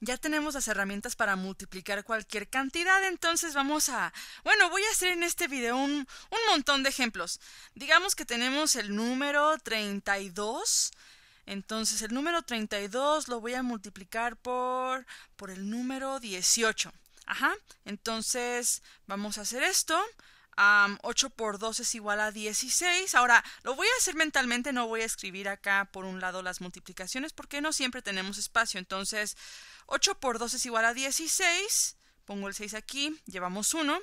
ya tenemos las herramientas para multiplicar cualquier cantidad, entonces vamos a... Bueno, voy a hacer en este video un, un montón de ejemplos. Digamos que tenemos el número 32, entonces el número 32 lo voy a multiplicar por, por el número 18. Ajá, entonces vamos a hacer esto. 8 por 2 es igual a 16. Ahora, lo voy a hacer mentalmente, no voy a escribir acá por un lado las multiplicaciones porque no siempre tenemos espacio. Entonces, 8 por 2 es igual a 16. Pongo el 6 aquí, llevamos 1.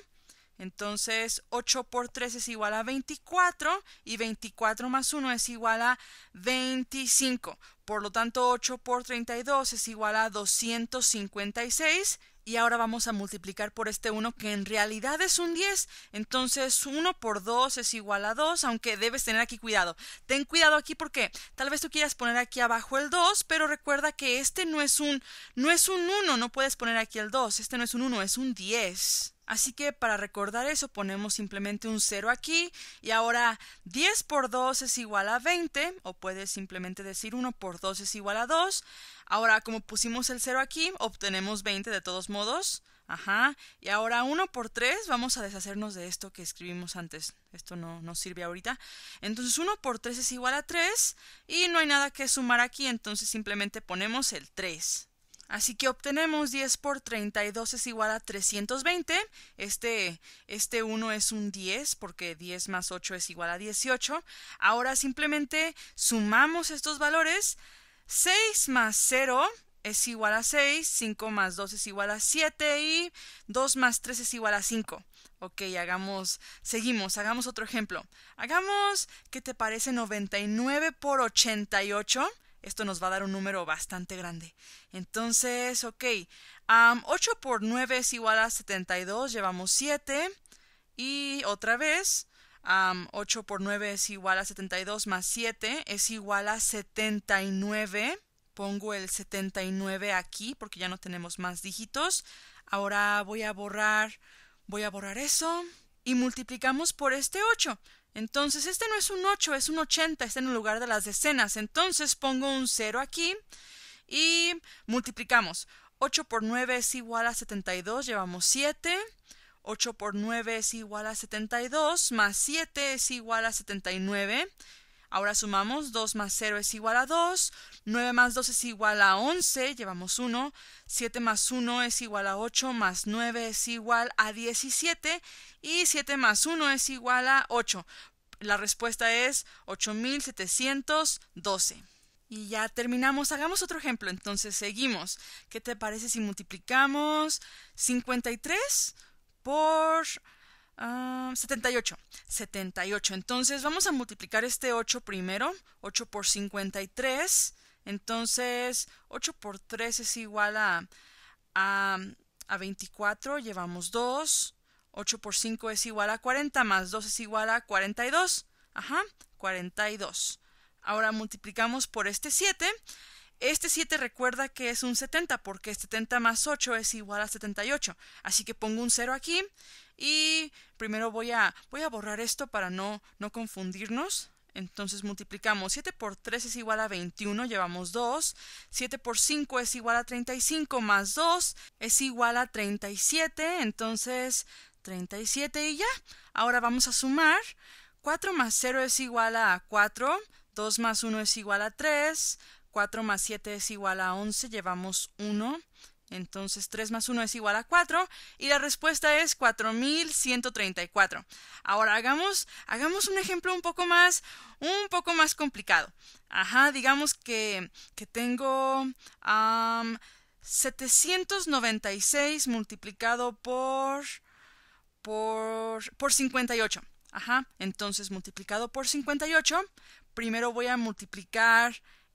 Entonces, 8 por 3 es igual a 24 y 24 más 1 es igual a 25. Por lo tanto, 8 por 32 es igual a 256 y ahora vamos a multiplicar por este 1 que en realidad es un 10. Entonces 1 por 2 es igual a 2, aunque debes tener aquí cuidado. Ten cuidado aquí porque tal vez tú quieras poner aquí abajo el 2, pero recuerda que este no es un no es un 1, no puedes poner aquí el 2, este no es un 1, es un 10. Así que para recordar eso ponemos simplemente un 0 aquí y ahora 10 por 2 es igual a 20 o puedes simplemente decir 1 por 2 es igual a 2. Ahora como pusimos el 0 aquí obtenemos 20 de todos modos. Ajá. Y ahora 1 por 3 vamos a deshacernos de esto que escribimos antes. Esto no nos sirve ahorita. Entonces 1 por 3 es igual a 3 y no hay nada que sumar aquí entonces simplemente ponemos el 3. Así que obtenemos 10 por 32 es igual a 320. Este, este 1 es un 10 porque 10 más 8 es igual a 18. Ahora simplemente sumamos estos valores. 6 más 0 es igual a 6, 5 más 2 es igual a 7 y 2 más 3 es igual a 5. Ok, hagamos, seguimos, hagamos otro ejemplo. Hagamos, ¿qué te parece? 99 por 88 esto nos va a dar un número bastante grande. Entonces, ok, 8 por 9 es igual a 72, llevamos 7. Y otra vez, 8 por 9 es igual a 72 más 7 es igual a 79. Pongo el 79 aquí porque ya no tenemos más dígitos. Ahora voy a borrar, voy a borrar eso y multiplicamos por este 8. Entonces, este no es un 8, es un 80, está en el lugar de las decenas. Entonces, pongo un 0 aquí y multiplicamos. 8 por 9 es igual a 72, llevamos 7. 8 por 9 es igual a 72, más 7 es igual a 79. Ahora sumamos 2 más 0 es igual a 2, 9 más 2 es igual a 11, llevamos 1, 7 más 1 es igual a 8, más 9 es igual a 17 y 7 más 1 es igual a 8. La respuesta es 8712. Y ya terminamos. Hagamos otro ejemplo. Entonces seguimos. ¿Qué te parece si multiplicamos 53 por 78. Ah, 78. Entonces vamos a multiplicar este 8 primero. 8 por 53. Entonces 8 por 3 es igual a, a, a 24. Llevamos 2. 8 por 5 es igual a 40. Más 2 es igual a 42. Ajá, 42. Ahora multiplicamos por este 7 este 7 recuerda que es un 70 porque 70 más 8 es igual a 78. Así que pongo un 0 aquí y primero voy a, voy a borrar esto para no, no confundirnos. Entonces multiplicamos 7 por 3 es igual a 21, llevamos 2. 7 por 5 es igual a 35 más 2 es igual a 37. Entonces 37 y ya. Ahora vamos a sumar. 4 más 0 es igual a 4. 2 más 1 es igual a 3. 4 más 7 es igual a 11, llevamos 1. Entonces 3 más 1 es igual a 4 y la respuesta es 4134. Ahora hagamos, un ejemplo un poco más, un poco más complicado. Ajá, digamos que, tengo 796 multiplicado por, por, por 58. Ajá, entonces multiplicado por 58, primero voy a multiplicar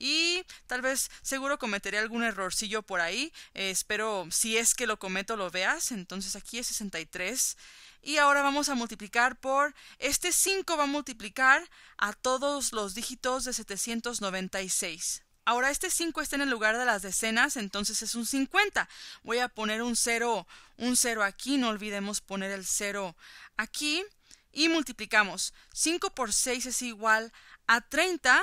y tal vez seguro cometeré algún errorcillo por ahí. Eh, espero si es que lo cometo lo veas. Entonces aquí es 63. Y ahora vamos a multiplicar por... Este 5 va a multiplicar a todos los dígitos de 796. Ahora este 5 está en el lugar de las decenas, entonces es un 50. Voy a poner un 0, un 0 aquí, no olvidemos poner el 0 aquí. Y multiplicamos. 5 por 6 es igual a 30.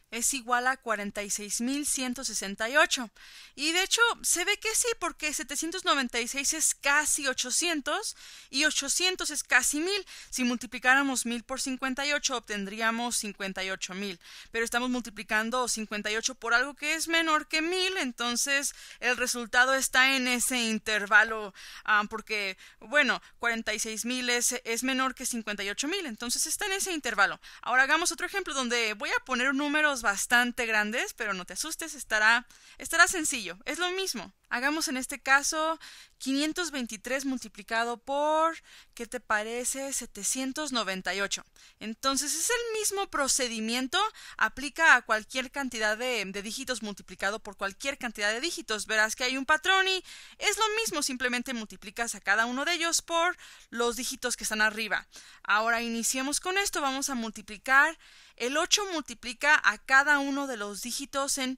es igual a 46.168. Y de hecho, se ve que sí, porque 796 es casi 800 y 800 es casi 1.000. Si multiplicáramos 1.000 por 58, obtendríamos 58.000. Pero estamos multiplicando 58 por algo que es menor que 1.000, entonces el resultado está en ese intervalo, ah, porque, bueno, 46.000 es, es menor que 58.000, entonces está en ese intervalo. Ahora hagamos otro ejemplo donde voy a poner números bastante grandes, pero no te asustes, estará, estará sencillo. Es lo mismo. Hagamos en este caso 523 multiplicado por, ¿qué te parece? 798. Entonces es el mismo procedimiento, aplica a cualquier cantidad de, dígitos multiplicado por cualquier cantidad de dígitos. Verás que hay un patrón y es lo mismo, simplemente multiplicas a cada uno de ellos por los dígitos que están arriba. Ahora iniciemos con esto, vamos a multiplicar. El 8 multiplica a cada uno de los dígitos en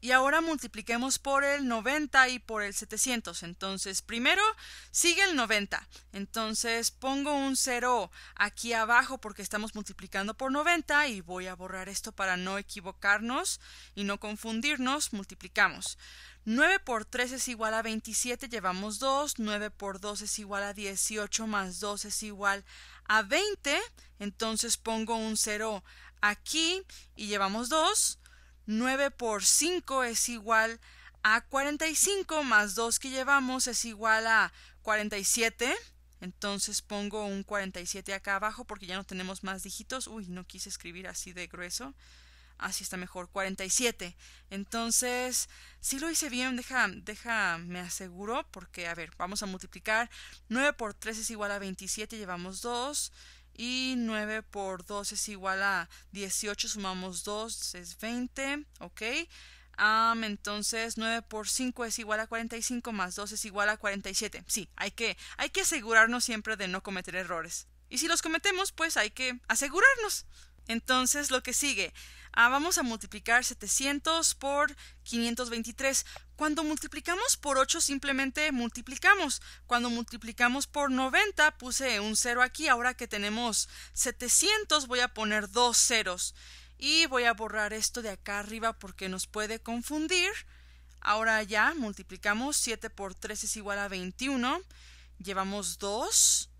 y ahora multipliquemos por el 90 y por el 700. Entonces, primero sigue el 90. Entonces, pongo un 0 aquí abajo porque estamos multiplicando por 90 y voy a borrar esto para no equivocarnos y no confundirnos. Multiplicamos. 9 por 3 es igual a 27, llevamos 2. 9 por 2 es igual a 18 más 2 es igual a 20. Entonces, pongo un 0 aquí y llevamos 2. 9 por 5 es igual a 45 más 2 que llevamos es igual a 47. Entonces pongo un 47 acá abajo porque ya no tenemos más dígitos. Uy, no quise escribir así de grueso. Así está mejor, 47. Entonces, si lo hice bien, deja, deja, me aseguro, porque, a ver, vamos a multiplicar. 9 por 3 es igual a 27, llevamos 2 y 9 por 2 es igual a 18, sumamos 2 es 20, ¿ok? Um, entonces 9 por 5 es igual a 45 más 2 es igual a 47. Sí, hay que, hay que asegurarnos siempre de no cometer errores. Y si los cometemos, pues hay que asegurarnos. Entonces, lo que sigue, ah, vamos a multiplicar 700 por 523. Cuando multiplicamos por 8 simplemente multiplicamos. Cuando multiplicamos por 90 puse un 0 aquí. Ahora que tenemos 700 voy a poner dos ceros. Y voy a borrar esto de acá arriba porque nos puede confundir. Ahora ya multiplicamos 7 por 3 es igual a 21. Llevamos 2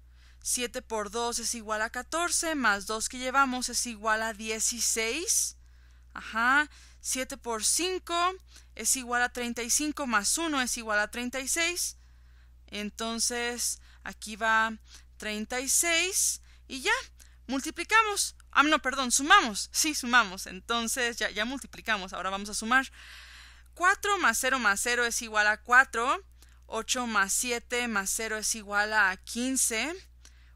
7 por 2 es igual a 14, más 2 que llevamos es igual a 16. Ajá. 7 por 5 es igual a 35, más 1 es igual a 36. Entonces, aquí va 36 y ya, multiplicamos. Ah, no, perdón, sumamos. Sí, sumamos. Entonces, ya, ya multiplicamos. Ahora vamos a sumar. 4 más 0 más 0 es igual a 4. 8 más 7 más 0 es igual a 15.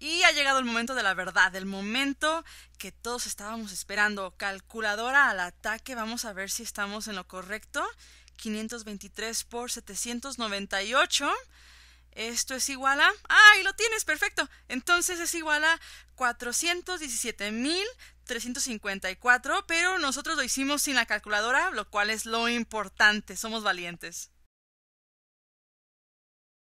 Y ha llegado el momento de la verdad, el momento que todos estábamos esperando. Calculadora al ataque, vamos a ver si estamos en lo correcto. 523 por 798. Esto es igual a... ¡Ay, lo tienes! Perfecto. Entonces es igual a 417.354, pero nosotros lo hicimos sin la calculadora, lo cual es lo importante. Somos valientes.